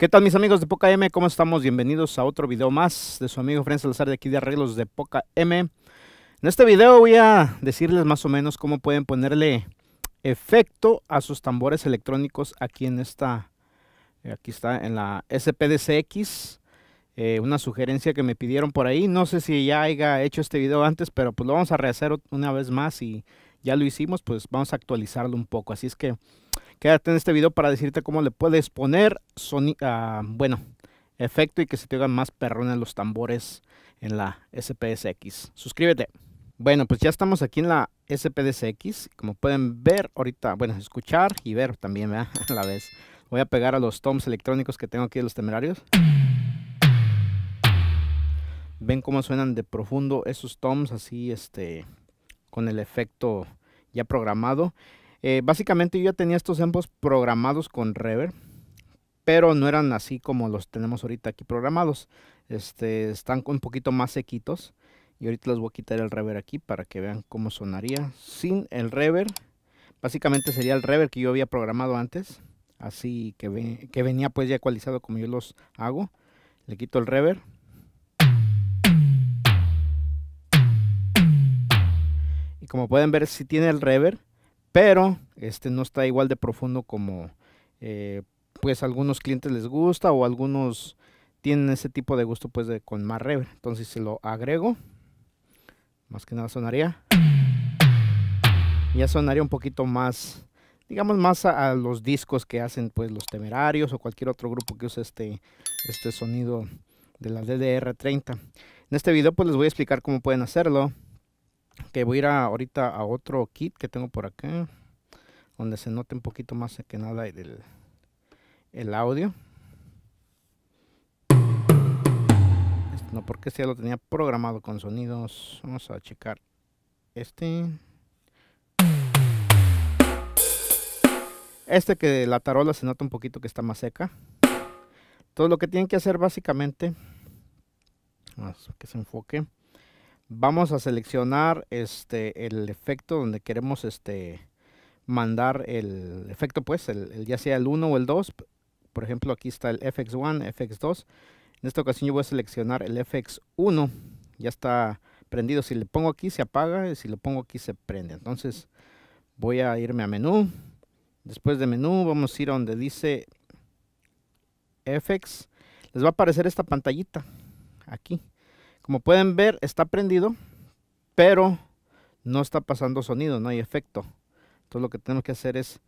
¿Qué tal mis amigos de Poca M? ¿Cómo estamos? Bienvenidos a otro video más de su amigo Fren Salazar de aquí de Arreglos de Poca M. En este video voy a decirles más o menos cómo pueden ponerle efecto a sus tambores electrónicos aquí en esta, eh, aquí está en la SPDCX. Eh, una sugerencia que me pidieron por ahí. No sé si ya haya hecho este video antes, pero pues lo vamos a rehacer una vez más y ya lo hicimos, pues vamos a actualizarlo un poco. Así es que Quédate en este video para decirte cómo le puedes poner ah, bueno, efecto y que se te oigan más perrones los tambores en la SPSX. Suscríbete. Bueno, pues ya estamos aquí en la SPS-X. Como pueden ver ahorita, bueno, escuchar y ver también ¿verdad? a la vez. Voy a pegar a los toms electrónicos que tengo aquí de los temerarios. Ven cómo suenan de profundo esos toms así, este, con el efecto ya programado. Eh, básicamente yo ya tenía estos ambos programados con reverb, pero no eran así como los tenemos ahorita aquí programados. Este, están un poquito más sequitos. Y ahorita les voy a quitar el reverb aquí para que vean cómo sonaría sin el reverb. Básicamente sería el reverb que yo había programado antes. Así que, que venía pues ya ecualizado como yo los hago. Le quito el reverb. Y como pueden ver, si tiene el reverb pero este no está igual de profundo como eh, pues algunos clientes les gusta o algunos tienen ese tipo de gusto pues de, con más reverb. Entonces se lo agrego, más que nada sonaría. Ya sonaría un poquito más, digamos más a, los discos que hacen pues los temerarios o cualquier otro grupo que use este, este sonido de la DDR30. En este video pues les voy a explicar cómo pueden hacerlo que voy a ir a, ahorita a otro kit que tengo por acá donde se note un poquito más que nada el, el audio este, no porque si este ya lo tenía programado con sonidos vamos a checar este este que la tarola se nota un poquito que está más seca todo lo que tienen que hacer básicamente que se enfoque vamos a seleccionar este el efecto donde queremos este mandar el efecto pues el, ya sea el 1 o el 2 por ejemplo aquí está el fx1 fx2 en esta ocasión yo voy a seleccionar el fx1 ya está prendido si le pongo aquí se apaga y si lo pongo aquí se prende entonces voy a irme a menú después de menú vamos a ir a donde dice fx les va a aparecer esta pantallita aquí como pueden ver, está prendido, pero no está pasando sonido, no hay efecto. Entonces lo que tenemos que hacer es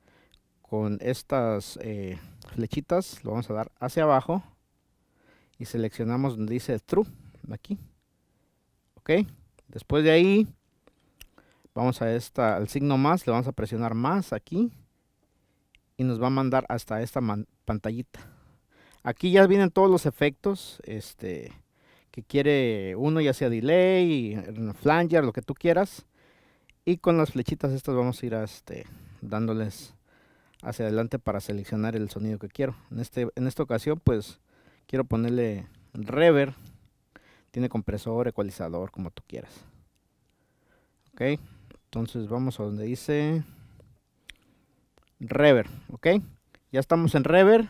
con estas eh, flechitas, lo vamos a dar hacia abajo y seleccionamos donde dice True, aquí. Ok, después de ahí vamos a esta, al signo más, le vamos a presionar más aquí y nos va a mandar hasta esta pantallita. Aquí ya vienen todos los efectos, este, que quiere uno, ya sea delay, flanger, lo que tú quieras. Y con las flechitas estas vamos a ir a este, dándoles hacia adelante para seleccionar el sonido que quiero. En, este, en esta ocasión pues quiero ponerle reverb. Tiene compresor, ecualizador, como tú quieras. Ok, entonces vamos a donde dice reverb, ok. Ya estamos en reverb.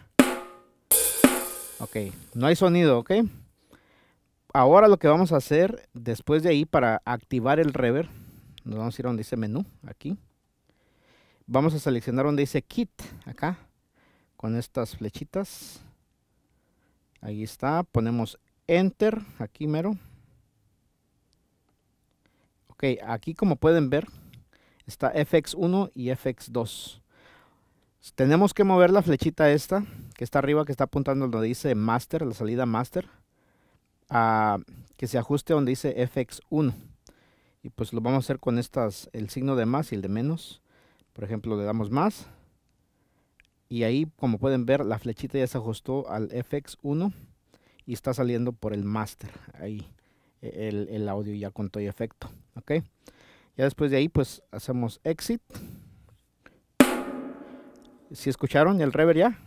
Ok, no hay sonido, ok ahora lo que vamos a hacer después de ahí para activar el rever nos vamos a ir a donde dice menú, aquí. Vamos a seleccionar donde dice kit, acá, con estas flechitas. Ahí está, ponemos enter, aquí mero. Ok, aquí como pueden ver, está FX1 y FX2. Tenemos que mover la flechita esta, que está arriba, que está apuntando donde dice master, la salida master a que se ajuste donde dice fx1 y pues lo vamos a hacer con estas el signo de más y el de menos por ejemplo le damos más y ahí como pueden ver la flechita ya se ajustó al fx1 y está saliendo por el master ahí e, el, el audio ya con todo efecto ok ya después de ahí pues hacemos exit si escucharon el rever ya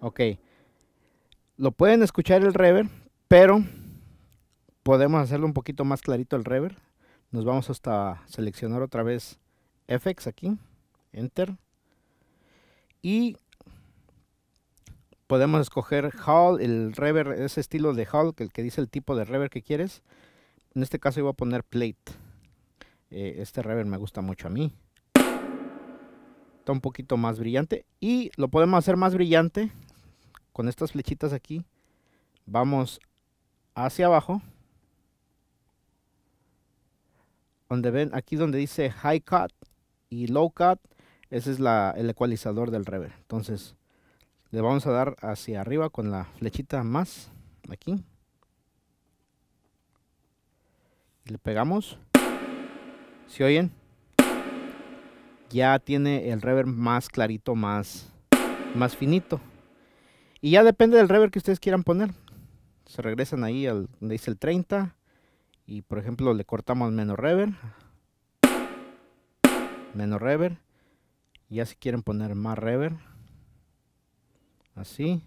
ok lo pueden escuchar el rever pero podemos hacerlo un poquito más clarito el rever Nos vamos hasta seleccionar otra vez FX aquí, Enter. Y podemos escoger Hall, el rever ese estilo de Hall, que el que dice el tipo de rever que quieres. En este caso iba voy a poner Plate. Eh, este rever me gusta mucho a mí. Está un poquito más brillante. Y lo podemos hacer más brillante con estas flechitas aquí, vamos hacia abajo. Donde ven, aquí donde dice high cut y low cut, ese es el ecualizador del rever. Entonces, le vamos a dar hacia arriba con la flechita más, aquí. Le pegamos. ¿Si oyen? Ya tiene el rever más clarito, más, más finito. Y ya depende del rever que ustedes quieran poner. Se regresan ahí donde dice el 30. Y por ejemplo le cortamos menos rever Menos rever Y ya si quieren poner más rever Así.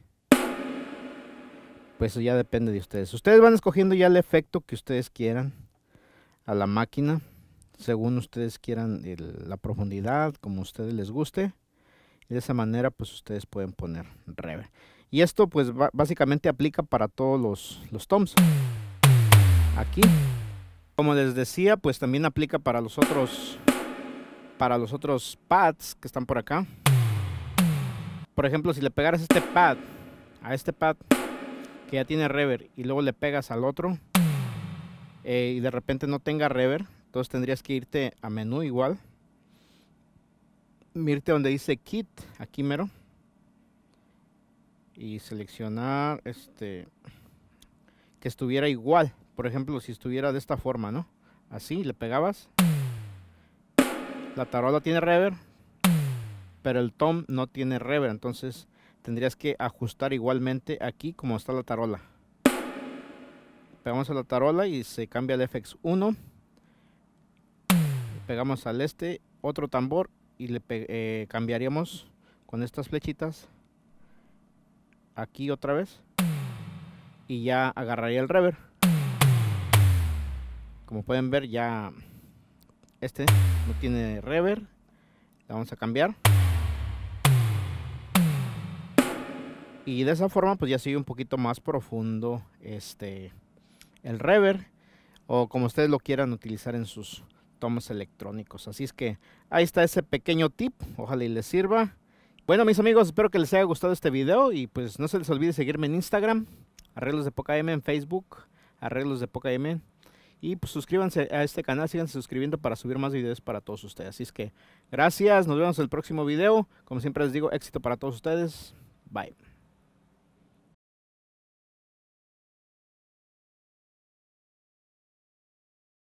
Pues ya depende de ustedes. Ustedes van escogiendo ya el efecto que ustedes quieran a la máquina. Según ustedes quieran la profundidad, como a ustedes les guste. Y de esa manera pues ustedes pueden poner rever y esto pues básicamente aplica para todos los, los toms. Aquí. Como les decía, pues también aplica para los otros para los otros pads que están por acá. Por ejemplo, si le pegaras este pad a este pad que ya tiene rever y luego le pegas al otro eh, y de repente no tenga rever, entonces tendrías que irte a menú igual. Mirte donde dice kit, aquí mero y seleccionar este que estuviera igual. Por ejemplo, si estuviera de esta forma, ¿no? Así, le pegabas. La tarola tiene rever pero el tom no tiene rever entonces tendrías que ajustar igualmente aquí como está la tarola. Pegamos a la tarola y se cambia el FX1. Pegamos al este otro tambor y le eh, cambiaríamos con estas flechitas aquí otra vez y ya agarraría el rever Como pueden ver ya este no tiene rever La vamos a cambiar. Y de esa forma pues ya sigue un poquito más profundo este el rever o como ustedes lo quieran utilizar en sus tomas electrónicos. Así es que ahí está ese pequeño tip. Ojalá y les sirva. Bueno, mis amigos, espero que les haya gustado este video y pues no se les olvide seguirme en Instagram, Arreglos de Poca M en Facebook, Arreglos de Poca M. Y pues suscríbanse a este canal, síganse suscribiendo para subir más videos para todos ustedes. Así es que gracias, nos vemos en el próximo video. Como siempre les digo, éxito para todos ustedes. Bye.